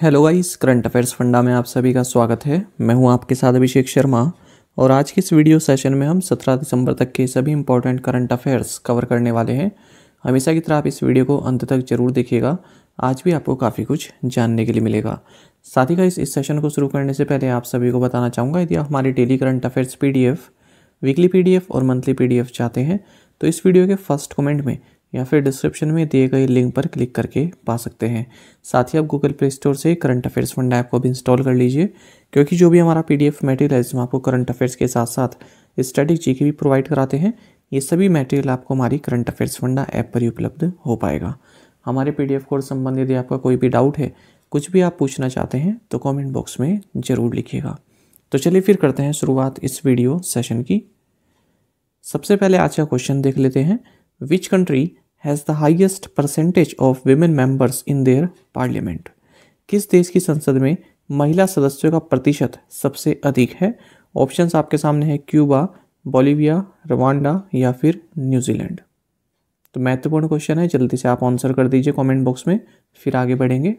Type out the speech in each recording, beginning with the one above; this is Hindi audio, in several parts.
Hello guys current affairs funda में आप सभी का स्वागत है मैं हूं आपके साथ अभिषेक शर्मा और आज के इस वीडियो सेशन में हम 17 दिसंबर तक के सभी इंपॉर्टेंट करंट अफेयर्स कवर करने वाले हैं हमेशा की तरह आप इस वीडियो को अंत तक जरूर देखिएगा आज भी आपको काफ़ी कुछ जानने के लिए मिलेगा साथ ही का इस, सेशन को शुरू करने से पहले आप सभी को बताना चाहूँगा यदि आप हमारे daily current affairs P weekly P और मंथली पी चाहते हैं तो इस वीडियो के फर्स्ट कमेंट में या फिर डिस्क्रिप्शन में दिए गए लिंक पर क्लिक करके पा सकते हैं साथ ही आप गूगल प्ले स्टोर से करंट अफेयर्स फंड ऐप को भी इंस्टॉल कर लीजिए क्योंकि जो भी हमारा पी एफ मेटेरियल है इसमें आपको करंट अफेयर्स के साथ साथ स्टडी जी के भी प्रोवाइड कराते हैं ये सभी मटेरियल आपको हमारी करंट अफेयर्स फंडा ऐप पर ही उपलब्ध हो पाएगा हमारे पी डी एफ कोर्स संबंधित यदि आपका कोई भी डाउट है कुछ भी आप पूछना चाहते हैं तो कमेंट बॉक्स में ज़रूर लिखिएगा तो चलिए फिर करते हैं शुरुआत इस वीडियो सेशन की सबसे पहले आज का क्वेश्चन देख लेते हैं which country has the highest percentage of women members in their parliament किस देश की संसद में महिला सदस्यों का प्रतिशत सबसे अधिक है ऑप्शंस आपके सामने हैं क्यूबा बोलीविया रवांडा या फिर न्यूजीलैंड तो महत्वपूर्ण क्वेश्चन है जल्दी से आप आंसर कर दीजिए कमेंट बॉक्स में फिर आगे बढ़ेंगे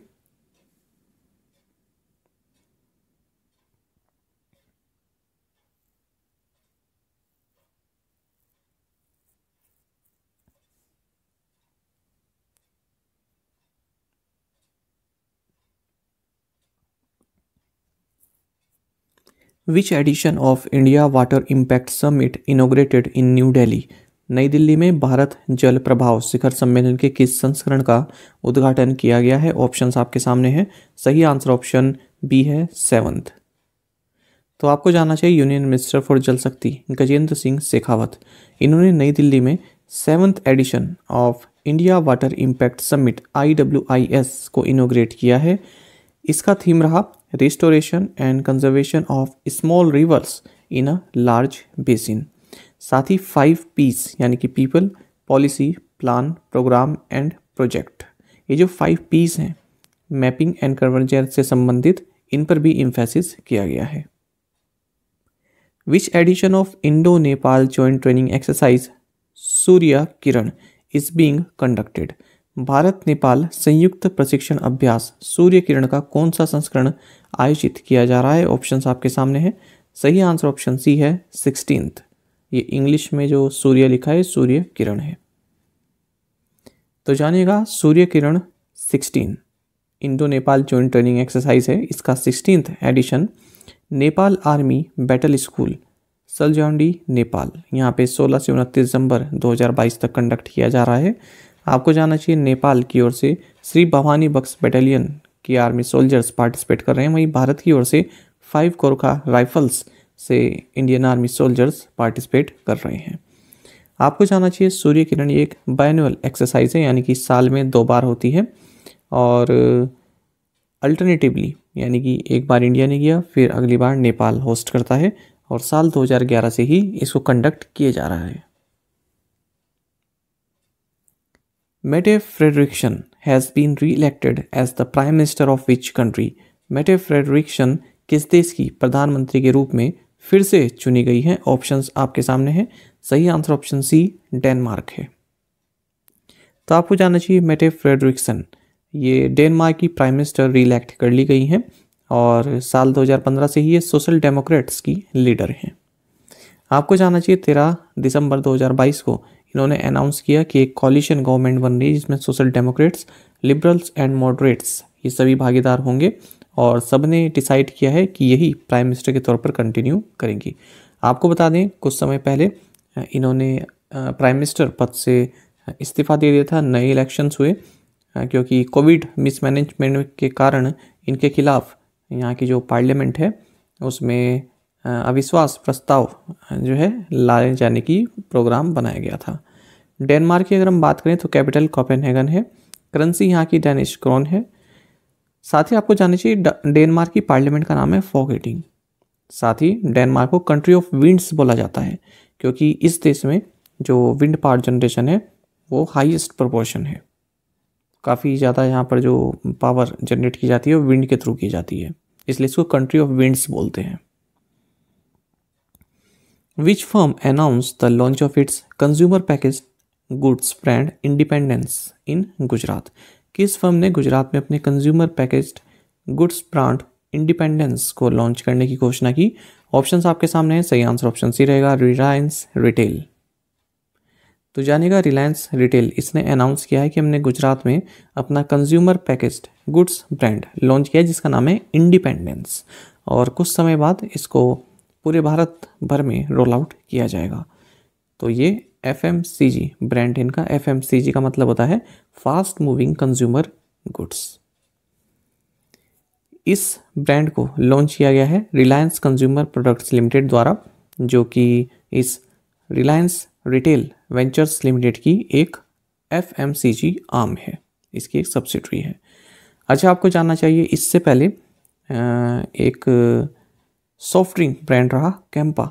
which edition of India water impact summit inaugurated in New Delhi नई दिल्ली में भारत जल प्रभाव शिखर सम्मेलन के किस संस्करण का उद्घाटन किया गया है ऑप्शन आपके सामने हैं सही आंसर ऑप्शन बी है सेवंथ तो आपको जानना चाहिए यूनियन मिनिस्टर फॉर जल शक्ति गजेंद्र सिंह शेखावत इन्होंने नई दिल्ली में seventh edition of India water impact summit आई को इनोग्रेट किया है इसका थीम रहा restoration and conservation of small rivers in a large basin साथ ही फाइव पीस यानी कि people policy plan program and project ये जो फाइव पीस हैं मैपिंग एंड कन्वर्जेंस से संबंधित इन पर भी इम्फेसिस किया गया है which edition of Indo Nepal joint training exercise Surya Kiran is being conducted Bharat Nepal संयुक्त प्रशिक्षण अभ्यास सूर्य किरण का कौन सा संस्करण आयोजित किया जा रहा है ऑप्शन आपके सामने है सही आंसर ऑप्शन सी है सिक्सटीन ये इंग्लिश में जो सूर्य लिखा है सूर्य किरण है तो जानिएगा Surya Kiran sixteen Indo Nepal joint training exercise है इसका sixteen edition Nepal army battle school Saljhandi Nepal यहाँ पे 16 से उनतीस दिसंबर 2022 तक कंडक्ट किया जा रहा है आपको जाना चाहिए नेपाल की ओर से श्री भवानी बक्स बटालियन की आर्मी सोल्जर्स पार्टिसिपेट कर रहे हैं वहीं भारत की ओर से फाइव कोरखा राइफल्स से इंडियन आर्मी सोल्जर्स पार्टिसिपेट कर रहे हैं आपको जाना चाहिए सूर्य किरण ये एक बैनुअल एक्सरसाइज है यानी कि साल में दो बार होती है और अल्टरनेटिवली यानी कि एक बार इंडिया ने किया फिर अगली बार नेपाल होस्ट करता है और साल 2011 से ही इसको कंडक्ट किया जा रहा है Mette Frederiksen has been re-elected as the Prime Minister of which country? मेटे फ्रेडरिक्शन किस देश की प्रधानमंत्री के रूप में फिर से चुनी गई हैं ऑप्शंस आपके सामने हैं सही आंसर ऑप्शन सी डेनमार्क है तो आपको जानना चाहिए मेटे फ्रेडरिक्सन ये डेनमार्क की प्राइम मिनिस्टर इलेक्ट कर ली गई हैं और साल 2015 से ही ये सोशल डेमोक्रेट्स की लीडर हैं आपको जानना चाहिए तेरह दिसंबर 2022 को इन्होंने अनाउंस किया कि एक कॉलिशन गवर्नमेंट बन रही है जिसमें social democrats liberals and moderates ये सभी भागीदार होंगे और सब ने डिसाइड किया है कि यही प्राइम मिनिस्टर के तौर पर कंटिन्यू करेंगी आपको बता दें कुछ समय पहले इन्होंने प्राइम मिनिस्टर पद से इस्तीफा दे दिया था नए इलेक्शंस हुए क्योंकि कोविड मिसमैनेजमेंट के कारण इनके खिलाफ यहाँ की जो पार्लियामेंट है उसमें अविश्वास प्रस्ताव जो है लाए जाने की प्रोग्राम बनाया गया था डेनमार्क की अगर हम बात करें तो कैपिटल कॉपेनहेगन है करेंसी यहाँ की डेनिश क्रोन है साथ ही आपको जानना चाहिए डेनमार्क की पार्लियामेंट का नाम है फॉगेटिंग साथ ही डेनमार्क को कंट्री ऑफ विंड्स बोला जाता है क्योंकि इस देश में जो विंड पावर जनरेशन है वो हाईएस्ट प्रपोर्शन है काफ़ी ज़्यादा यहाँ पर जो पावर जनरेट की जाती है वो विंड के थ्रू की जाती है इसलिए इसको कंट्री ऑफ विंड्स बोलते हैं which firm announced the launch of its consumer packaged goods brand independence in Gujarat किस फर्म ने गुजरात में अपने consumer packaged goods brand independence को लॉन्च करने की घोषणा की ऑप्शंस आपके सामने हैं सही आंसर ऑप्शन सी रहेगा रिलायंस रिटेल तो जानेगा रिलायंस रिटेल इसने अनाउंस किया है कि हमने गुजरात में अपना consumer packaged goods brand launch किया जिसका नाम है इंडिपेंडेंस और कुछ समय बाद इसको पूरे भारत भर में रोल आउट किया जाएगा तो ये F M C G brand इनका एफ एम सी जी का मतलब होता है फास्ट मूविंग कंज्यूमर गुड्स इस ब्रांड को लॉन्च किया गया है रिलायंस कंज्यूमर प्रोडक्ट्स लिमिटेड द्वारा जो कि इस रिलायंस रिटेल वेंचर्स लिमिटेड की एक एफ एम सी जी आम है इसकी एक सब्सिडरी है अच्छा आपको जानना चाहिए इससे पहले एक सॉफ्ट ड्रिंक ब्रांड रहा कैंपा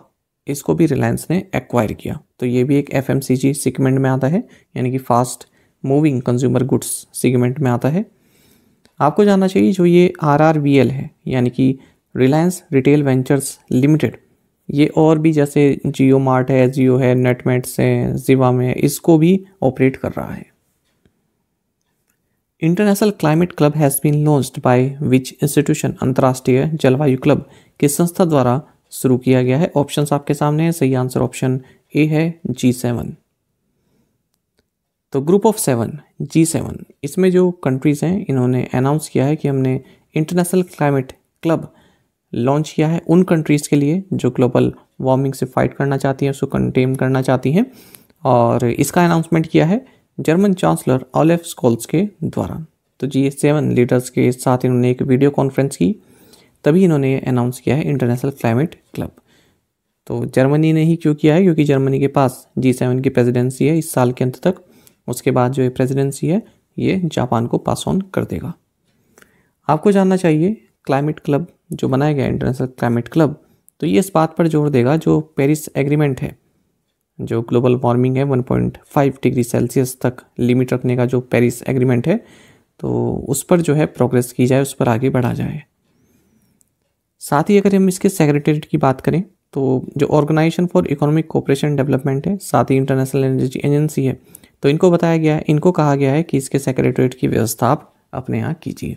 इसको भी रिलायंस ने एक्वायर किया तो ये भी एक एफ सेगमेंट में आता है यानी कि fast moving consumer goods segment में आता है आपको जानना चाहिए जो ये आर है यानी कि रिलायंस रिटेल वेंचर्स लिमिटेड ये और भी जैसे जियो मार्ट है जियो है नेटमेट्स है जिवा में है इसको भी ऑपरेट कर रहा है international climate club has been launched by which institution अंतर्राष्ट्रीय जलवायु क्लब किस संस्था द्वारा शुरू किया गया है ऑप्शंस आपके सामने हैं सही आंसर ऑप्शन ए है जी सेवन तो group of seven G seven इसमें जो कंट्रीज़ हैं इन्होंने अनाउंस किया है कि हमने इंटरनेशनल क्लाइमेट क्लब लॉन्च किया है उन कंट्रीज़ के लिए जो ग्लोबल वार्मिंग से फाइट करना चाहती हैं उसको कंटेम करना चाहती हैं और इसका अनाउंसमेंट किया है जर्मन चांसलर ऑलेफ स्कोल्स के द्वारा तो जी सेवन लीडर्स के साथ इन्होंने एक वीडियो कॉन्फ्रेंस की तभी इन्होंने अनाउंस किया है इंटरनेशनल क्लाइमेट क्लब तो जर्मनी ने ही क्यों किया है क्योंकि जर्मनी के पास जी सेवन की प्रेजिडेंसी है इस साल के अंत तक उसके बाद जो ये प्रेजिडेंसी है ये जापान को पास ऑन कर देगा आपको जानना चाहिए क्लाइमेट क्लब जो बनाया गया इंटरनेशनल क्लाइमेट क्लब तो ये इस बात पर जोर देगा जो पेरिस एग्रीमेंट है जो ग्लोबल वार्मिंग है 1.5 डिग्री सेल्सियस तक लिमिट रखने का जो पेरिस एग्रीमेंट है तो उस पर जो है प्रोग्रेस की जाए उस पर आगे बढ़ा जाए साथ ही अगर हम इसके सेक्रेटरीट की बात करें तो जो organisation for economic cooperation development है साथ ही इंटरनेशनल एनर्जी एजेंसी है तो इनको बताया गया है इनको कहा गया है कि इसके सेक्रेटरीट की व्यवस्था आप अपने यहाँ कीजिए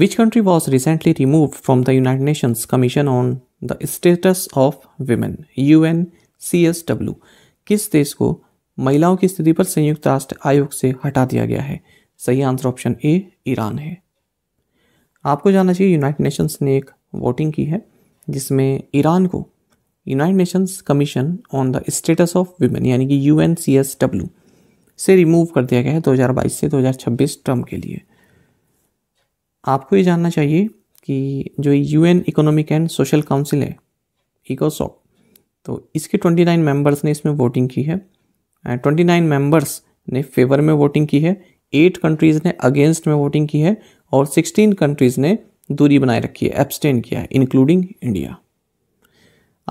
which country was recently remove from the United Nations Commission on the Status of Women U N C S W किस देश को महिलाओं की स्थिति पर संयुक्त राष्ट्र आयोग से हटा दिया गया है सही आंसर ऑप्शन ए ईरान है आपको जानना चाहिए यूनाइटेड नेशंस ने एक वोटिंग की है जिसमें ईरान को United Nations Commission on the Status of Women यानी कि यू से रिमूव कर दिया गया है 2022 से 2026 टर्म के लिए आपको ये जानना चाहिए कि जो U N Economic and Social Council है इकोसॉप तो इसके 29 मेंबर्स ने इसमें वोटिंग की है एंड 29 मेंबर्स ने फेवर में वोटिंग की है एट कंट्रीज़ ने अगेंस्ट में वोटिंग की है और 16 कंट्रीज़ ने दूरी बनाए रखी है एब्सटेन किया है इंक्लूडिंग इंडिया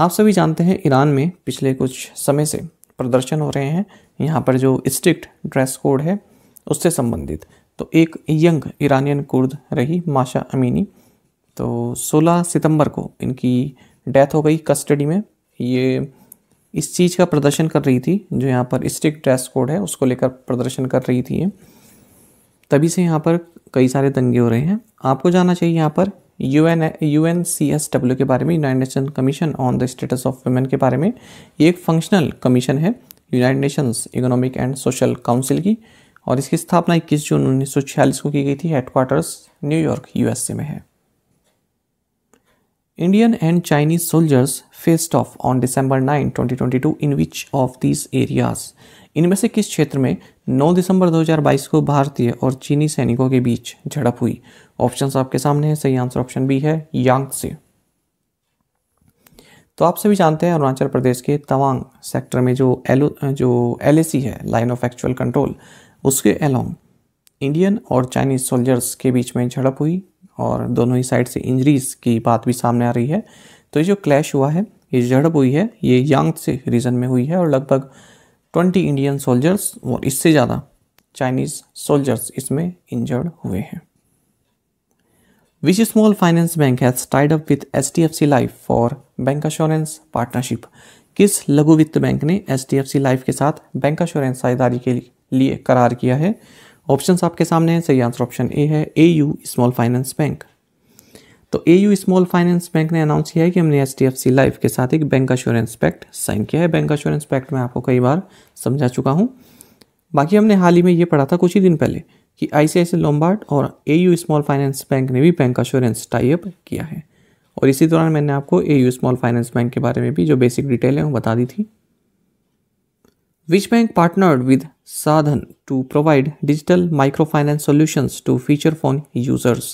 आप सभी जानते हैं ईरान में पिछले कुछ समय से प्रदर्शन हो रहे हैं यहाँ पर जो स्ट्रिक्ट ड्रेस कोड है उससे संबंधित तो एक यंग ईरानियन कुर्द रही माशा अमीनी तो 16 सितंबर को इनकी डेथ हो गई कस्टडी में ये इस चीज़ का प्रदर्शन कर रही थी जो यहाँ पर स्ट्रिक्ट ड्रेस कोड है उसको लेकर प्रदर्शन कर रही थी ये तभी से यहाँ पर कई सारे दंगे हो रहे हैं आपको जाना चाहिए यहाँ पर U N U N C S W के बारे में United Nation Commission on the Status of Women के बारे में ये एक फंक्शनल कमीशन है United Nations Economic and Social Council की और इसकी स्थापना इक्कीस जून उन्नीस को की गई थी हेडक्वार्टर्स न्यूयॉर्क यूएसए में है Indian and Chinese soldiers faced off on December 9, 2022 in which of these areas? इनमें से किस क्षेत्र में 9 दिसंबर 2022 को भारतीय और चीनी सैनिकों के बीच झड़प हुई ऑप्शन आपके सामने हैं सही आंसर ऑप्शन बी है यांग से तो आप सभी जानते हैं अरुणाचल प्रदेश के तवांग सेक्टर में जो एल जो एल है लाइन ऑफ एक्चुअल कंट्रोल उसके अलॉन्ग इंडियन और चाइनीज सोल्जर्स के बीच में झड़प हुई और दोनों ही साइड से इंजरीज की बात भी सामने आ रही है तो ये जो क्लैश हुआ है ये झड़प हुई है ये यांग से रीजन में हुई है और लगभग ट्वेंटी इंडियन सोल्जर्स और इससे ज़्यादा चाइनीज़ सोल्जर्स इसमें इंजर्ड हुए हैं which small finance bank small finance up with H D F C Life for bank assurance partnership किस लघु वित्त बैंक ने H D F C Life के साथ बैंक अश्योरेंस साझेदारी के लिए करार किया है ऑप्शन आपके सामने हैं सही आंसर ऑप्शन ए है A U small finance bank तो A U small finance bank ने अनाउंस किया है कि हमने H D F C Life के साथ एक बैंक अश्योरेंस पैक्ट साइन किया है बैंक अश्योरेंस पैक्ट मैं आपको कई बार समझा चुका हूँ बाकी हमने हाल ही में ये पढ़ा था कुछ ही दिन पहले कि आई सी लोम्बार्ड और A U small finance bank ने भी बैंक अश्योरेंस टाइप किया है और इसी दौरान मैंने आपको A U small finance bank के बारे में भी जो बेसिक डिटेल है वो बता दी थी Which bank partnered with Sadhan to provide digital microfinance solutions to feature phone users.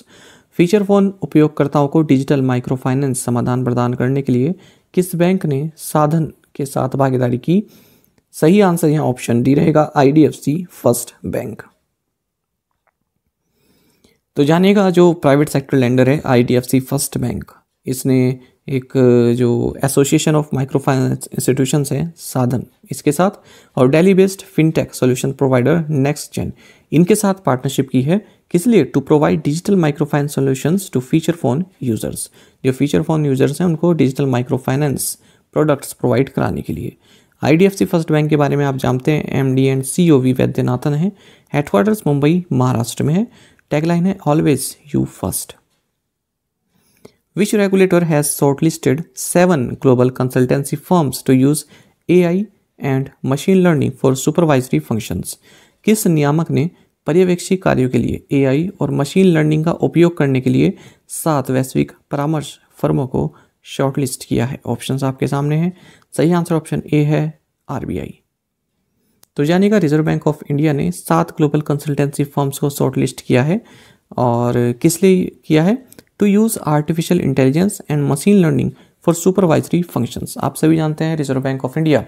Feature phone उपयोगकर्ताओं को डिजिटल माइक्रो फाइनेंस समाधान प्रदान करने के लिए किस बैंक ने साधन के साथ भागीदारी की सही आंसर यहां ऑप्शन डी रहेगा आईडीएफसी फर्स्ट बैंक तो जानेगा जो प्राइवेट सेक्टर लेंडर है आईडीएफसी फर्स्ट बैंक इसने एक जो association of micro finance institution है साधन इसके साथ और Delhi based fintech solution provider next gen इनके साथ पार्टनरशिप की है किस लिए to provide digital micro finance solutions to feature phone users जो फीचर फोन यूजर्स हैं उनको digital micro finance products provide कराने के लिए सी फर्स्ट बैंक के बारे में आप जानते हैं M D and C O V Vaidyanathan है हेडक्वार्टर्स मुंबई महाराष्ट्र में है टैगलाइन है always you first which regulator has shortlisted seven global consultancy firms to use AI and machine learning for supervisory functions? किस नियामक ने पर्यवेक्षी कार्यों के लिए आई और मशीन लर्निंग का उपयोग करने के लिए सात वैश्विक परामर्श फर्मों को शॉर्टलिस्ट किया है ऑप्शंस आपके सामने हैं सही आंसर ऑप्शन ए है आरबीआई तो का रिजर्व बैंक ऑफ इंडिया ने सात ग्लोबल कंसल्टेंसी फर्म्स को शॉर्टलिस्ट किया है और किस लिए किया है to use artificial intelligence and machine learning for supervisory functions आप सभी जानते हैं रिजर्व बैंक ऑफ इंडिया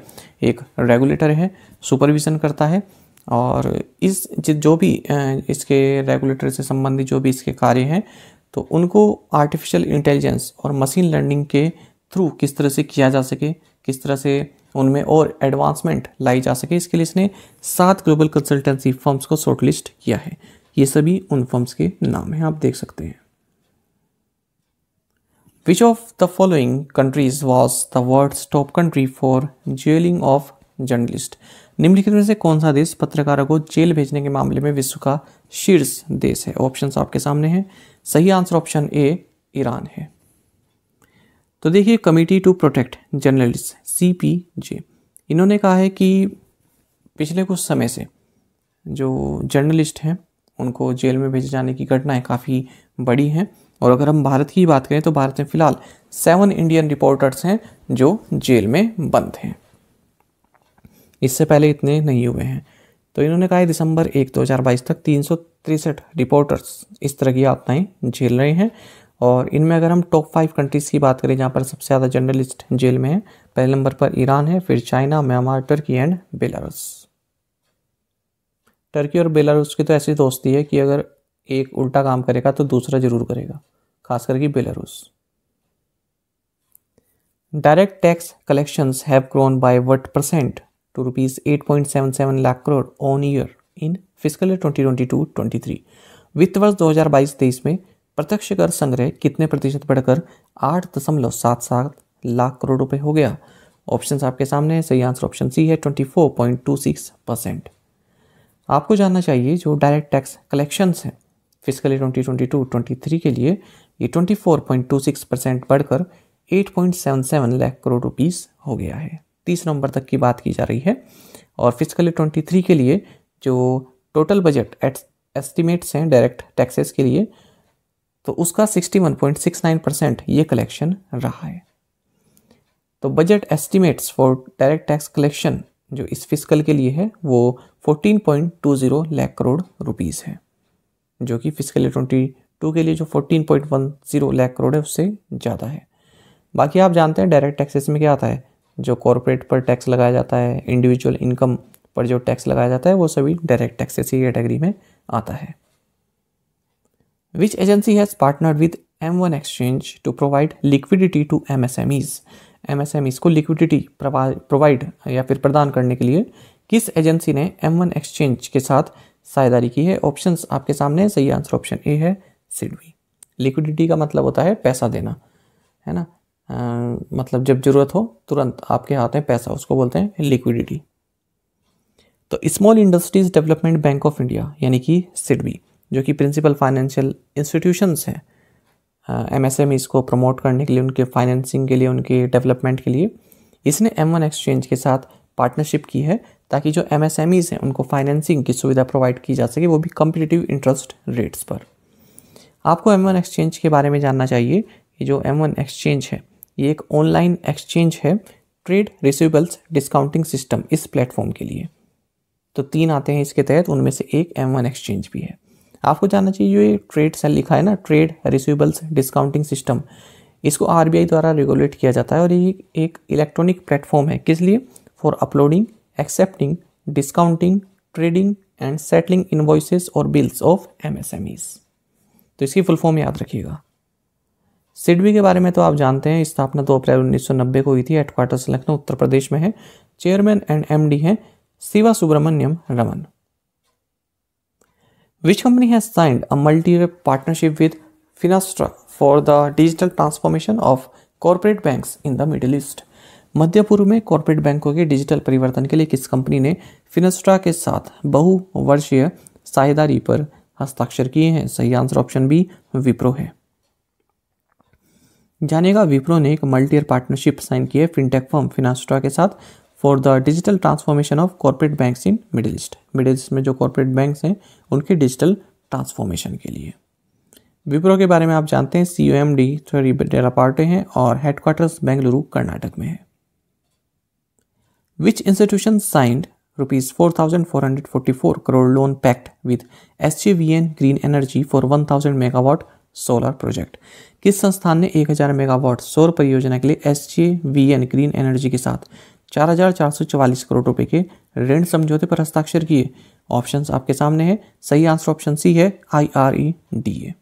एक रेगुलेटर है सुपरविजन करता है और इस जो भी इसके रेगुलेटर से संबंधित जो भी इसके कार्य हैं तो उनको आर्टिफिशियल इंटेलिजेंस और मशीन लर्निंग के थ्रू किस तरह से किया जा सके किस तरह से उनमें और एडवांसमेंट लाई जा सके इसके लिए इसने सात ग्लोबल कंसल्टेंसी फर्म्स को शॉर्टलिस्ट किया है ये सभी उन फर्म्स के नाम हैं आप देख सकते हैं Which of the following countries was the world's top country for jailing of journalist निम्नलिखित में से कौन सा देश पत्रकारों को जेल भेजने के मामले में विश्व का शीर्ष देश है ऑप्शंस आपके सामने हैं सही आंसर ऑप्शन ए ईरान है तो देखिए committee to protect journalist C P J इन्होंने कहा है कि पिछले कुछ समय से जो जर्नलिस्ट हैं उनको जेल में भेजे जाने की घटनाएं काफ़ी बड़ी हैं और अगर हम भारत की बात करें तो भारत में फिलहाल सेवन इंडियन रिपोर्टर्स हैं जो जेल में बंद हैं इससे पहले इतने नहीं हुए हैं तो इन्होंने कहा है दिसंबर एक दो हज़ार बाईस तक तीन सौ तिरसठ रिपोर्टर्स इस तरह की आपदाएँ झेल रहे हैं और इनमें अगर हम टॉप फाइव कंट्रीज़ की बात करें जहाँ पर सबसे ज़्यादा जर्नलिस्ट जेल में हैं पहले नंबर पर ईरान है फिर China Myanmar Turkey and Belarus Turkey और बेलारूस की तो ऐसी दोस्ती है कि अगर एक उल्टा काम करेगा तो दूसरा जरूर करेगा खास करके Belarus what percent to rupees eight point seven seven lakh crore on year in fiscal year twenty twenty two twenty three वित्त वर्ष बाईस तेईस में प्रत्यक्ष कर संग्रह कितने प्रतिशत बढ़कर आठ दशमलव सात सात लाख करोड़ रुपए हो गया ऑप्शन आपके सामने है सही आंसर ऑप्शन सी है सिक्स परसेंट आपको जानना चाहिए जो डायरेक्ट टैक्स कलेक्शंस हैं फिजिकल ईयर 2022-23 के लिए ये 24.26 परसेंट बढ़कर 8.77 लाख करोड़ रुपीस हो गया है तीस नवंबर तक की बात की जा रही है और फिजिकल ईयर 23 के लिए जो टोटल बजट एस्टिमेट्स हैं डायरेक्ट टैक्सेस के लिए तो उसका 61.69 परसेंट ये कलेक्शन रहा है तो budget estimates for direct tax collection जो इस फिजिकल के लिए है वो 14.20 लाख करोड़ रुपीज़ है जो कि फिजिकल ईयर ट्वेंटी टू के लिए जो fourteen point one zero lakh crore है उससे ज़्यादा है बाकी आप जानते हैं डायरेक्ट टैक्सेस में क्या आता है जो कॉरपोरेट पर टैक्स लगाया जाता है इंडिविजुअल इनकम पर जो टैक्स लगाया जाता है वो सभी डायरेक्ट टैक्सेस की कैटेगरी में आता है which agency has partnered with M one exchange to provide liquidity to M S M Es M S M Es को लिक्विडिटी प्रोवाइड या फिर प्रदान करने के लिए किस एजेंसी ने एम वन एक्सचेंज के साथ साझेदारी की है ऑप्शन आपके सामने सही आंसर ऑप्शन ए है सिडवी लिक्विडिटी e. का मतलब होता है पैसा देना है ना आ, मतलब जब जरूरत हो तुरंत आपके हाथ में पैसा उसको बोलते हैं लिक्विडिटी तो Small Industries Development Bank of India यानी कि सिडवी e, जो कि प्रिंसिपल फाइनेंशियल इंस्टीट्यूशंस हैं एम एस एम इसको प्रमोट करने के लिए उनके फाइनेंसिंग के लिए उनके डेवलपमेंट के लिए इसने एम वन एक्सचेंज के साथ पार्टनरशिप की है ताकि जो एम e हैं उनको फाइनेंसिंग की सुविधा प्रोवाइड की जा सके वो भी कम्पिटिटिव इंटरेस्ट रेट्स पर आपको एम एक्सचेंज के बारे में जानना चाहिए कि जो एम एक्सचेंज है ये एक ऑनलाइन एक्सचेंज है ट्रेड रिसिवेबल्स डिस्काउंटिंग सिस्टम इस प्लेटफॉर्म के लिए तो तीन आते हैं इसके तहत उनमें से एक एम एक्सचेंज भी है आपको जानना चाहिए जो ये ट्रेड सेल लिखा है ना ट्रेड रिसिवेबल्स डिस्काउंटिंग सिस्टम इसको आर द्वारा रेगुलेट किया जाता है और ये एक इलेक्ट्रॉनिक प्लेटफॉर्म है किस लिए for uploading accepting, discounting, trading and settling invoices और बिल्स ऑफ ईस तो इसकी फुल फॉर्म याद रखिएगा सिडबी के बारे में तो आप जानते हैं स्थापना दो अप्रैल नब्बे को हुई थी हेडक्वार्टर्स लखनऊ उत्तर प्रदेश में है चेयरमैन एंड एमडी है Shiva Subramaniam Raman which company has signed a multi partnership with Finastra for the digital transformation of corporate banks in the Middle East मध्य पूर्व में कॉरपोरेट बैंकों के डिजिटल परिवर्तन के लिए किस कंपनी ने फिनस्ट्रा के साथ बहुवर्षीय साझेदारी पर हस्ताक्षर किए हैं सही आंसर ऑप्शन बी विप्रो है जानेगा विप्रो ने एक मल्टीयर पार्टनरशिप साइन किया है फिनटेक फर्म फिनास्ट्रा के साथ for the digital transformation of corporate bank in Middle East Middle East में जो कॉर्पोरेट बैंक हैं उनके डिजिटल ट्रांसफॉर्मेशन के लिए विप्रो के बारे में आप जानते हैं सी ओ एम डी थोड़ी पार्टे हैं और हेडक्वार्टर्स बेंगलुरु कर्नाटक में है Which institution signed rupees 4444 crore loan pact with SJVN Green Energy for 1000 megawatt solar project किस संस्थान ने 1000 मेगावाट सौर परियोजना के लिए एस ग्रीन एनर्जी के साथ 4444 करोड़ रुपए के ऋण समझौते पर हस्ताक्षर किए ऑप्शंस आपके सामने है सही आंसर ऑप्शन सी है I R E D A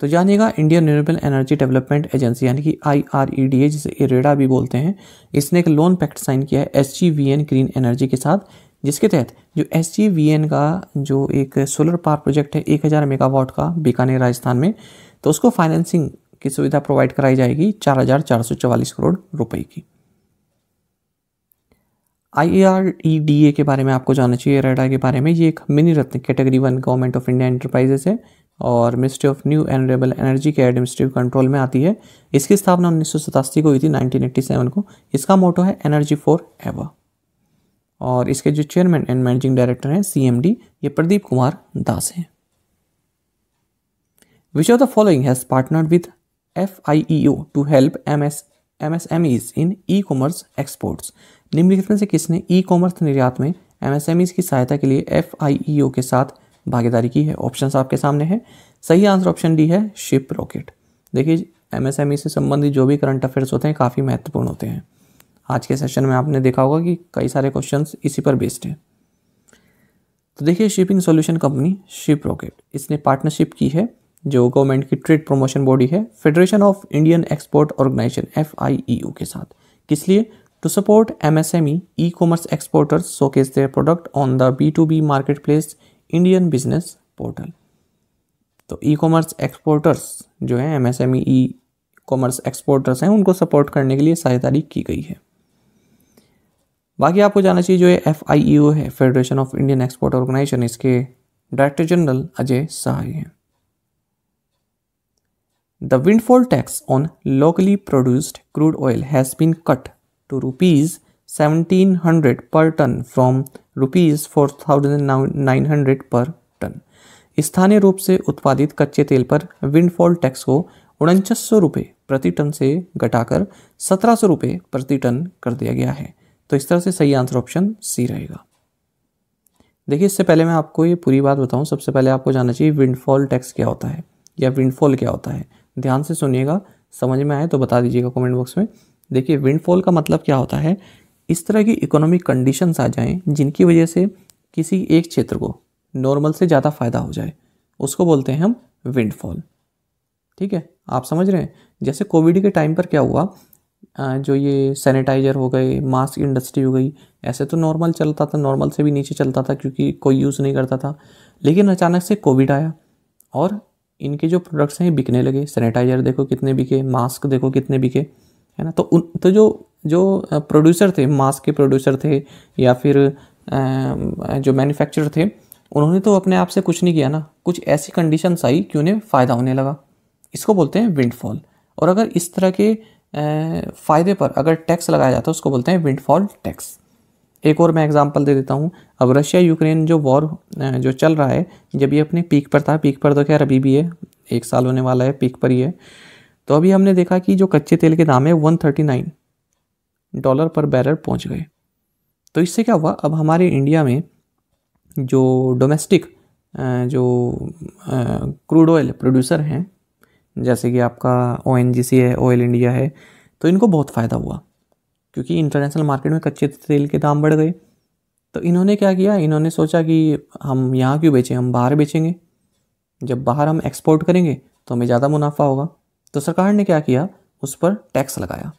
तो जानिएगा Indian Renewable Energy Development Agency यानी कि आई डी ए जिसे रेडा e e भी बोलते हैं इसने एक लोन पैक्ट साइन किया है S G V N green energy के साथ जिसके तहत जो एस जी वी एन का जो एक सोलर पावर प्रोजेक्ट है एक हज़ार मेगावाट का बीकानेर राजस्थान में तो उसको फाइनेंसिंग की सुविधा प्रोवाइड कराई जाएगी चार हज़ार चार सौ करोड़ रुपए की आई आर ई डी ए के बारे में आपको जानना चाहिए रेडा e के बारे में ये एक mini ratna category one government of India enterprises है और ministry of new and renewable energy के एडमिनिस्ट्रेटिव कंट्रोल में आती है इसकी स्थापना उन्नीस को हुई थी 1987 को इसका मोटो है एनर्जी फॉर एवर और इसके जो चेयरमैन एंड मैनेजिंग डायरेक्टर हैं सीएमडी ये प्रदीप कुमार दास हैं which of the following has partnered with F I E O to help M S M S M Es in e commerce exports निम्नलिखित में से किसने ई कॉमर्स निर्यात में एम एस एम ईज की सहायता के लिए एफ आई ई ओ के साथ भागीदारी की है ऑप्शन आपके सामने है सही आंसर ऑप्शन डी है शिप रॉकेट देखिए एमएसएमई e से संबंधित जो भी करंट अफेयर्स होते हैं काफ़ी महत्वपूर्ण होते हैं आज के सेशन में आपने देखा होगा कि कई सारे क्वेश्चन इसी पर बेस्ड हैं तो देखिए shipping solution company Shiprocket इसने पार्टनरशिप की है जो गवर्नमेंट की ट्रेड प्रमोशन बॉडी है federation of Indian export Organisation F के साथ किस लिए to support M S E commerce exporters showcase their product on the B to B marketplace Indian business portal तो ई कॉमर्स एक्सपोर्टर्स जो हैं एमएसएमई ई कॉमर्स एक्सपोर्टर्स हैं उनको सपोर्ट करने के लिए सहायता की गई है बाकी आपको जाना चाहिए जो ये एफ e है federation of Indian export organisation इसके डायरेक्टर जनरल अजय सहाय हैं the windfall tax on locally produced crude oil has been cut to rupees seventeen hundred per ton from rupees four thousand nine hundred per ton स्थानीय रूप से उत्पादित कच्चे तेल पर विंडफॉल टैक्स को उनचास सौ रुपये प्रति टन से घटाकर सत्रह सौ रुपये प्रति टन कर दिया गया है तो इस तरह से सही आंसर ऑप्शन सी रहेगा देखिए इससे पहले मैं आपको ये पूरी बात बताऊं सबसे पहले आपको जानना चाहिए विंडफॉल टैक्स क्या होता है या विंडफॉल क्या होता है ध्यान से सुनिएगा समझ में आए तो बता दीजिएगा कमेंट बॉक्स में देखिए विंडफॉल का मतलब क्या होता है इस तरह की इकोनॉमिक कंडीशंस आ जाएं जिनकी वजह से किसी एक क्षेत्र को नॉर्मल से ज़्यादा फायदा हो जाए उसको बोलते हैं हम विंडफॉल ठीक है आप समझ रहे हैं जैसे कोविड के टाइम पर क्या हुआ जो ये सैनिटाइज़र हो गए मास्क इंडस्ट्री हो गई ऐसे तो नॉर्मल चलता था नॉर्मल से भी नीचे चलता था क्योंकि कोई यूज़ नहीं करता था लेकिन अचानक से कोविड आया और इनके जो प्रोडक्ट्स हैं बिकने लगे सैनिटाइज़र देखो कितने बिके मास्क देखो कितने बिके है ना तो उन तो जो जो प्रोड्यूसर थे मास्क के प्रोड्यूसर थे या फिर जो मैन्युफैक्चरर थे उन्होंने तो अपने आप से कुछ नहीं किया ना कुछ ऐसी कंडीशंस आई कि उन्हें फ़ायदा होने लगा इसको बोलते हैं विंडफॉल और अगर इस तरह के फ़ायदे पर अगर टैक्स लगाया जाता है उसको बोलते हैं विंडफॉल टैक्स एक और मैं एग्जांपल दे देता हूँ अब रशिया यूक्रेन जो वॉर जो चल रहा है जब ये अपने पीक पर था पीक पर तो खैर अभी भी है एक साल होने वाला है पीक पर ही है तो अभी हमने देखा कि जो कच्चे तेल के दाम है one thirty nine dollar per barrel पहुंच गए तो इससे क्या हुआ अब हमारे इंडिया में जो डोमेस्टिक जो क्रूड ऑयल प्रोड्यूसर हैं जैसे कि आपका ओ है ऑयल इंडिया है तो इनको बहुत फ़ायदा हुआ क्योंकि इंटरनेशनल मार्केट में कच्चे तेल के दाम बढ़ गए तो इन्होंने क्या किया इन्होंने सोचा कि हम यहाँ क्यों बेचें हम बाहर बेचेंगे जब बाहर हम एक्सपोर्ट करेंगे तो हमें ज़्यादा मुनाफा होगा तो सरकार ने क्या किया उस पर टैक्स लगाया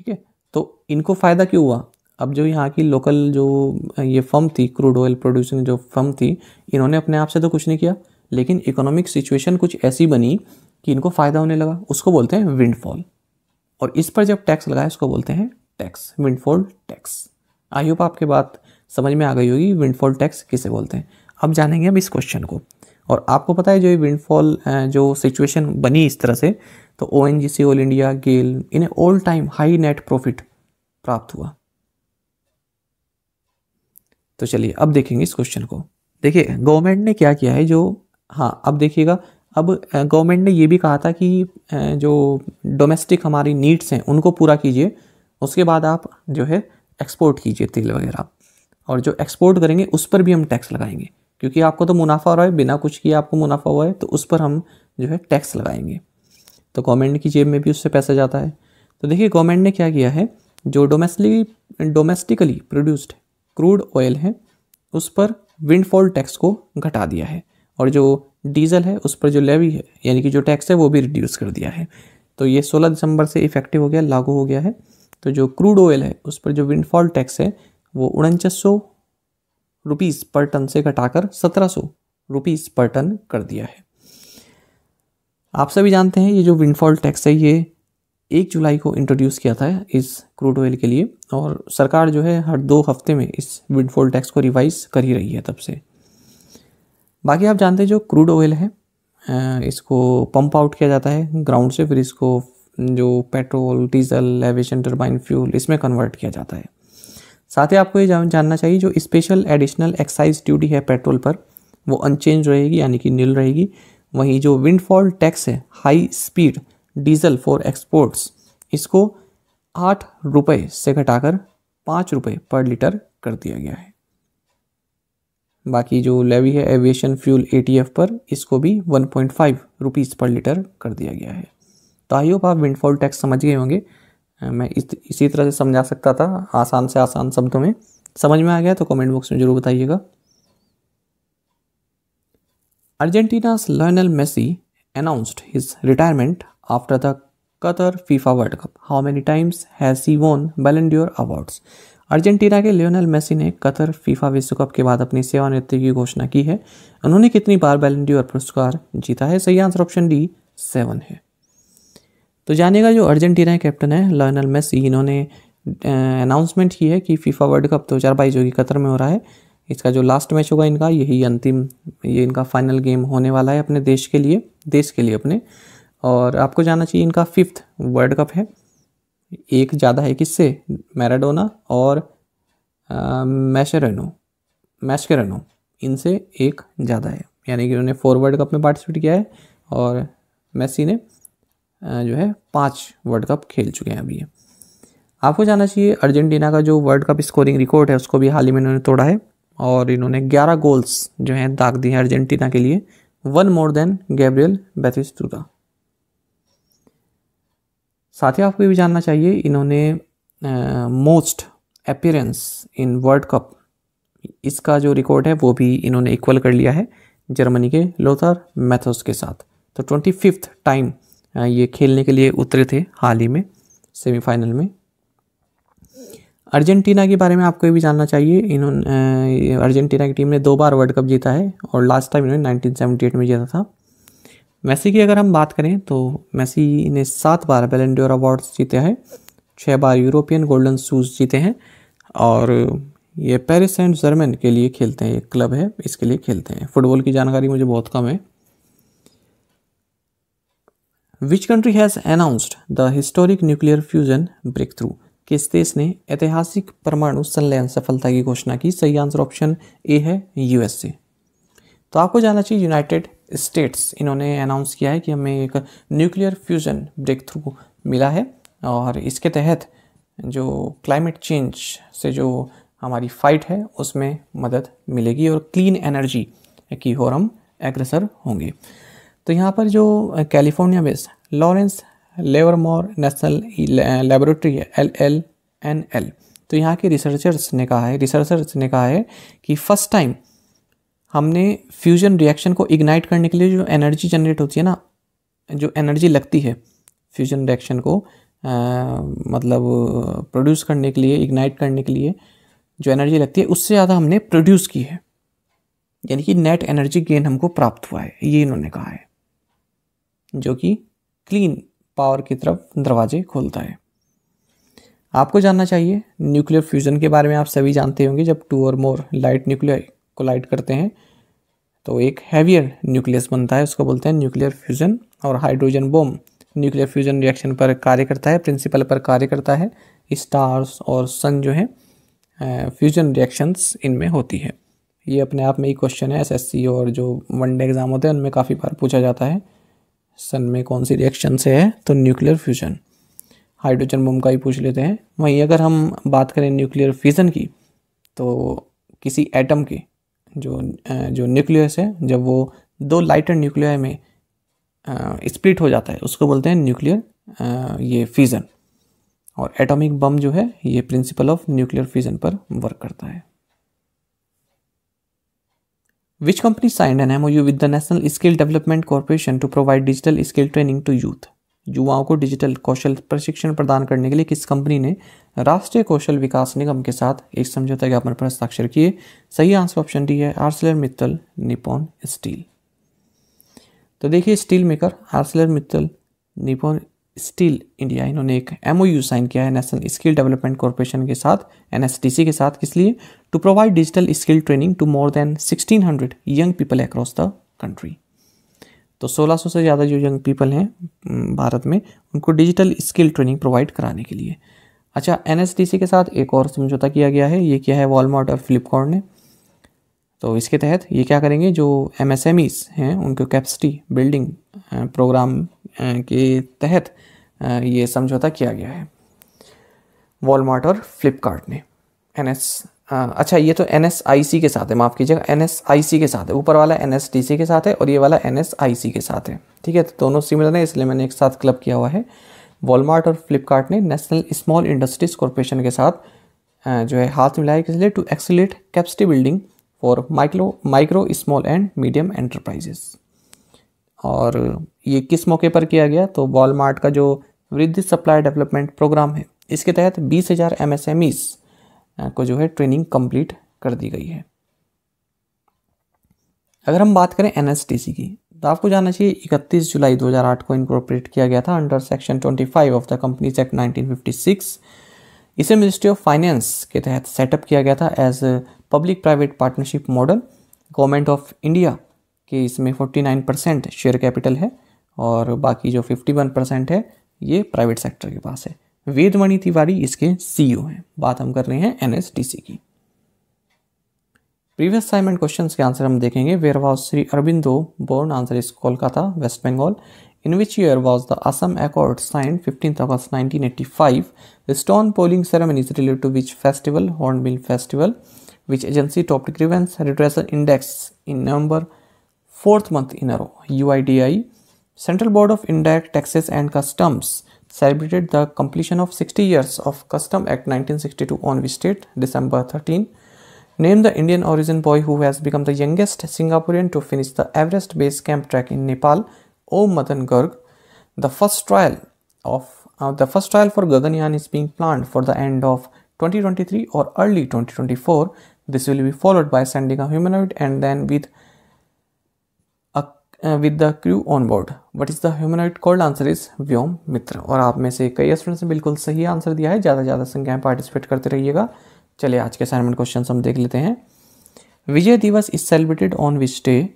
ठीक है तो इनको फ़ायदा क्यों हुआ अब जो यहाँ की लोकल जो ये फर्म थी क्रूड ऑयल प्रोड्यूसिंग जो फर्म थी इन्होंने अपने आप से तो कुछ नहीं किया लेकिन इकोनॉमिक सिचुएशन कुछ ऐसी बनी कि इनको फ़ायदा होने लगा उसको बोलते हैं विंडफॉल और इस पर जब टैक्स लगाया उसको बोलते हैं tax windfall tax I hope आपके बात समझ में आ गई होगी विंडफॉल टैक्स किसे बोलते हैं अब जानेंगे अब इस क्वेश्चन को और आपको पता है जो ये विंडफॉल जो सिचुएशन बनी इस तरह से तो O N G C Oil India GAIL इन्हें all time high net profit प्राप्त हुआ तो चलिए अब देखेंगे इस क्वेश्चन को देखिए गवर्नमेंट ने क्या किया है जो हाँ अब देखिएगा अब गवर्नमेंट ने ये भी कहा था कि जो डोमेस्टिक हमारी नीड्स हैं उनको पूरा कीजिए उसके बाद आप जो है एक्सपोर्ट कीजिए तेल वगैरह और जो एक्सपोर्ट करेंगे उस पर भी हम टैक्स लगाएंगे क्योंकि आपको तो मुनाफा हो रहा है बिना कुछ किए आपको मुनाफा हुआ है तो उस पर हम जो है टैक्स लगाएंगे तो गवर्नमेंट की जेब में भी उससे पैसा जाता है तो देखिए गवर्नमेंट ने क्या किया है जो domestic domestically produced crude oil है उस पर विंडफॉल टैक्स को घटा दिया है और जो डीजल है उस पर जो लेवी है यानी कि जो टैक्स है वो भी रिड्यूस कर दिया है तो ये 16 दिसंबर से इफेक्टिव हो गया लागू हो गया है तो जो क्रूड ऑयल है उस पर जो विंडफॉल टैक्स है वो उनचास सौ रुपीज़ पर टन से घटाकर सत्रह सौ रुपीज़ पर टन कर दिया है आप सभी जानते हैं ये जो विंडफॉल टैक्स है ये एक जुलाई को इंट्रोड्यूस किया था इस क्रूड ऑयल के लिए और सरकार जो है हर दो हफ्ते में इस विंडफॉल टैक्स को रिवाइज कर ही रही है तब से बाकी आप जानते हैं जो क्रूड ऑयल है इसको पंप आउट किया जाता है ग्राउंड से फिर इसको जो petrol diesel aviation turbine fuel इसमें कन्वर्ट किया जाता है साथ ही आपको ये जान जानना चाहिए जो स्पेशल एडिशनल एक्साइज ड्यूटी है पेट्रोल पर वो अनचेंज रहेगी यानी कि नील रहेगी वहीं जो विंडफॉल टैक्स है high speed diesel for exports इसको आठ रुपये से घटाकर पाँच रुपये पर लीटर कर दिया गया है बाकी जो लेवी है एविएशन फ्यूल एटीएफ पर इसको भी one point five rupees per litre कर दिया गया है तो आई होप आप विंडफॉल टैक्स समझ गए होंगे मैं इस, इसी तरह से समझा सकता था आसान से आसान शब्दों में समझ में आ गया तो कमेंट बॉक्स में ज़रूर बताइएगा Argentina's Lionel Messi announced his retirement after the Qatar FIFA World Cup how many times has he won Ballon awards Argentina के लियोनल मेसी ने कतर फीफा विश्व कप के बाद अपनी सेवानिवृत्ति की घोषणा की है उन्होंने कितनी बार बैलेंडियोर पुरस्कार जीता है सही आंसर ऑप्शन डी सेवन है तो जाने का जो अर्जेंटीना कैप्टन है लर्नल मेसी इन्होंने अनाउंसमेंट की है कि फीफा वर्ल्ड कप दो हज़ार बाईस जो कि कतर में हो रहा है इसका जो लास्ट मैच होगा इनका यही अंतिम ये इनका फाइनल गेम होने वाला है अपने देश के लिए देश के लिए अपने और आपको जानना चाहिए इनका फिफ्थ वर्ल्ड कप है एक ज़्यादा है किससे मैराडोना और मैशरेनो मैशकरेनो इनसे एक ज़्यादा है यानी कि उन्होंने फोर वर्ल्ड कप में पार्टिसिपेट किया है और मेसी ने जो है पाँच वर्ल्ड कप खेल चुके हैं अभी ये आपको जाना चाहिए अर्जेंटीना का जो वर्ल्ड कप स्कोरिंग रिकॉर्ड है उसको भी हाल ही में इन्होंने तोड़ा है और इन्होंने 11 गोल्स जो हैं दाग दिए हैं अर्जेंटीना के लिए one more than Gabriel Batistuta साथ ही आपको ये भी जानना चाहिए इन्होंने most appearance in World Cup इसका जो रिकॉर्ड है वो भी इन्होंने इक्वल कर लिया है जर्मनी के लोथर मैथोस के साथ तो ट्वेंटी फिफ्थ टाइम ये खेलने के लिए उतरे थे हाल ही में सेमीफाइनल में अर्जेंटीना के बारे में आपको ये भी जानना चाहिए इन्होंने अर्जेंटीना की टीम ने दो बार वर्ल्ड कप जीता है और लास्ट टाइम इन्होंने 1978 में जीता था मैसी की अगर हम बात करें तो मेसी ने सात बार बेलेंडोर अवार्ड्स जीते हैं छः बार यूरोपियन गोल्डन शूज़ जीते हैं और ये पेरिस एंड जर्मन के लिए खेलते हैं एक क्लब है इसके लिए खेलते हैं फुटबॉल की जानकारी मुझे बहुत कम है which country has announced the historic nuclear fusion breakthrough किस देश ने ऐतिहासिक परमाणु संलयन सफलता की घोषणा की सही आंसर ऑप्शन ए है यूएसए तो आपको जानना चाहिए यूनाइटेड स्टेट्स इन्होंने अनाउंस किया है कि हमें एक न्यूक्लियर फ्यूजन ब्रेक थ्रू मिला है और इसके तहत जो क्लाइमेट चेंज से जो हमारी फाइट है उसमें मदद मिलेगी और क्लीन एनर्जी की ओर हम अग्रसर होंगे तो यहाँ पर जो California based Lawrence Livermore national laboratory है एल एल एन एल तो यहाँ के रिसर्चर्स ने कहा है रिसर्चर्स ने कहा है कि फर्स्ट टाइम हमने फ्यूजन रिएक्शन को इग्नाइट करने के लिए जो एनर्जी जनरेट होती है ना जो एनर्जी लगती है फ्यूजन रिएक्शन को आ, मतलब प्रोड्यूस करने के लिए इग्नाइट करने के लिए जो एनर्जी लगती है उससे ज़्यादा हमने प्रोड्यूस की है यानी कि नेट एनर्जी गेन हमको प्राप्त हुआ है ये इन्होंने कहा है जो कि क्लीन पावर की तरफ दरवाजे खोलता है आपको जानना चाहिए न्यूक्लियर फ्यूज़न के बारे में आप सभी जानते होंगे जब टू और मोर लाइट न्यूक्लियर कोलाइड करते हैं तो एक हैवियर न्यूक्लियस बनता है उसको बोलते हैं न्यूक्लियर फ्यूज़न और hydrogen bomb nuclear fusion reaction पर कार्य करता है प्रिंसिपल पर कार्य करता है स्टार्स और सन जो है फ्यूज़न रिएक्शंस इनमें होती है ये अपने आप में ही क्वेश्चन है एसएससी और जो वनडे एग्ज़ाम होते हैं उनमें काफ़ी बार पूछा जाता है सन में कौन सी रिएक्शन से है तो न्यूक्लियर फ्यूजन हाइड्रोजन बम का ही पूछ लेते हैं वहीं अगर हम बात करें न्यूक्लियर फ्यूज़न की तो किसी एटम के जो जो न्यूक्लियस है जब वो दो लाइटर न्यूक्लियर में स्प्लिट हो जाता है उसको बोलते हैं न्यूक्लियर ये फ्यूज़न और एटॉमिक बम जो है ये प्रिंसिपल ऑफ न्यूक्लियर फ्यूज़न पर वर्क करता है which company signed an M O U with the national skill development corporation to provide digital skill training to youth युवाओं को डिजिटल कौशल प्रशिक्षण प्रदान करने के लिए किस कंपनी ने राष्ट्रीय कौशल विकास निगम के साथ एक समझौता ज्ञापन पर हस्ताक्षर किए सही आंसर ऑप्शन डी है आर्सलर मित्तल निपोन स्टील तो देखिए steel maker Arcelor Mittal Nippon steel India इन्होंने एक एम साइन किया है नेशनल स्किल डेवलपमेंट कॉरपोरेशन के साथ एन के साथ किस लिए to provide digital skill training to more than 1600 young people across the country तो 1600 से ज़्यादा जो यंग पीपल हैं भारत में उनको डिजिटल स्किल ट्रेनिंग प्रोवाइड कराने के लिए अच्छा एन के साथ एक और समझौता किया गया है ये किया है वॉलमार्ट और फ्लिपकार्ट ने तो इसके तहत ये क्या करेंगे जो एम हैं उनको कैपेसिटी बिल्डिंग प्रोग्राम के तहत ये समझौता किया गया है वॉलमार्ट और फ्लिपकार्ट ने एन एस अच्छा ये तो एन एस आई सी के साथ है माफ़ कीजिएगा एन एस आई सी के साथ है ऊपर वाला एन एस टी सी के साथ है और ये वाला एन एस आई सी के साथ है ठीक है तो दोनों सिमिलर हैं इसलिए मैंने एक साथ क्लब किया हुआ है वॉलमार्ट और फ्लिपकार्ट ने नेशनल स्मॉल इंडस्ट्रीज कॉरपोरेशन के साथ जो है हाथ मिलाया इसलिए to excite capacity building for micro micro small and medium enterprises और ये किस मौके पर किया गया तो वॉलमार्ट का जो वृद्धि सप्लाई डेवलपमेंट प्रोग्राम है इसके तहत बीस हज़ार एम को जो है ट्रेनिंग कंप्लीट कर दी गई है अगर हम बात करें एन की तो आपको जानना चाहिए 31 जुलाई 2008 को इनकॉर्पोरेट किया गया था under section 25 of the companies act 1956 इसे मिनिस्ट्री ऑफ फाइनेंस के तहत सेटअप किया गया था as public private partnership model government of India के इसमें 49 परसेंट शेयर कैपिटल है और बाकी जो फिफ्टी वन परसेंट है ये प्राइवेट सेक्टर के पास है वेदमणि तिवारी इसके सी e हैं बात हम कर रहे हैं एन की प्रीवियस असाइनमेंट क्वेश्चन के आंसर हम देखेंगे where was Shri Aurobindo born answer is Kolkata West Bengal in which year was the Assam accord signed fifteen August nineteen five stone pulling ceremony is related to which festival hornbill festival which agency topic revenue's retention index in November fourth month in a row U I D I Central Board of Indirect Taxes and Customs celebrated the completion of 60 years of Custom Act 1962 on which date, December 13, named the Indian origin boy who has become the youngest Singaporean to finish the Everest base camp trek in Nepal, Om Madan Garg. The first trial of uh, the first trial for Gaganyaan is being planned for the end of 2023 or early 2024. This will be followed by sending a humanoid and then with with the crew on board what is the humanoid called answer is Vyom Mitra और आप में से कई स्टूडेंट्स ने बिल्कुल सही आंसर दिया है ज़्यादा से ज़्यादा संख्या में पार्टिसिपेट करते रहिएगा चलिए आज के असाइनमेंट क्वेश्चन हम देख लेते हैं Vijay Diwas is celebrated on which day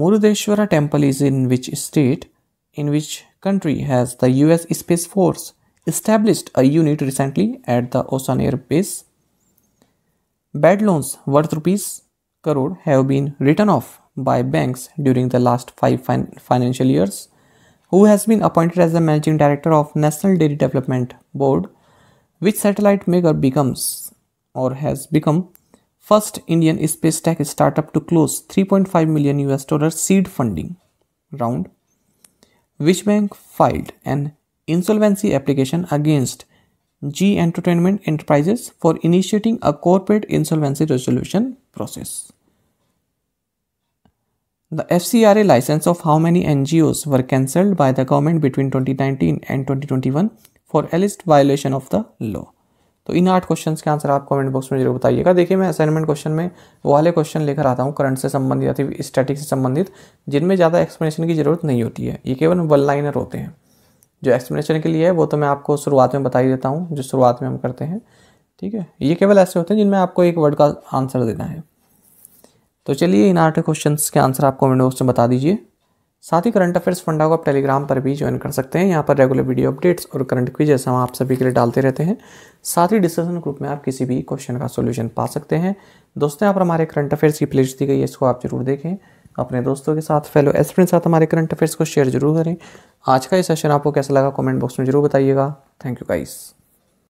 Murudeshwara temple is in which state in which country has the U S space force established a unit recently at the ocean air base bad loans worth rupees crore have been written off by banks during the last five fin financial years, who has been appointed as the managing director of National Dairy Development Board, which satellite maker becomes or has become first Indian space tech startup to close 3.5 million US dollar seed funding round. Which bank filed an insolvency application against G Entertainment Enterprises for initiating a corporate insolvency resolution process. The FCRA license of how many NGOs were cancelled by the government between 2019 and 2021 for alleged violation of the law तो इन आठ क्वेश्चंस के आंसर आप कमेंट बॉक्स में जरूर बताइएगा देखिए मैं असाइनमेंट क्वेश्चन में वाले क्वेश्चन लेकर आता हूँ करंट से संबंधित या फिर स्टैटिक से संबंधित जिनमें ज़्यादा एक्सप्लेनेशन की जरूरत नहीं होती है ये केवल वन लाइनर होते हैं जो एक्सप्लेनेशन के लिए है वो तो मैं आपको शुरुआत में बता ही देता हूँ जो शुरुआत में हम करते हैं ठीक है ये केवल ऐसे होते हैं जिनमें आपको एक वर्ड का आंसर देना है तो चलिए इन आठ क्वेश्चन के आंसर आपको कमेंट बॉक्स में बता दीजिए साथ ही करंट अफेयर्स फंडा को आप टेलीग्राम पर भी ज्वाइन कर सकते हैं यहाँ पर रेगुलर वीडियो अपडेट्स और करंट क्विजेस हम आप सभी के लिए डालते रहते हैं साथ ही डिस्कशन ग्रुप में आप किसी भी क्वेश्चन का सोल्यूशन पा सकते हैं दोस्तों यहाँ पर हमारे करंट अफेयर्स की प्लेलिस्ट दी गई है इसको आप जरूर देखें अपने दोस्तों के साथ फेलो फ्रेंड साथ हमारे करंट अफेयर्स को शेयर जरूर करें आज का ये सेशन आपको कैसा लगा कमेंट बॉक्स में जरूर बताइएगा थैंक यू गाइस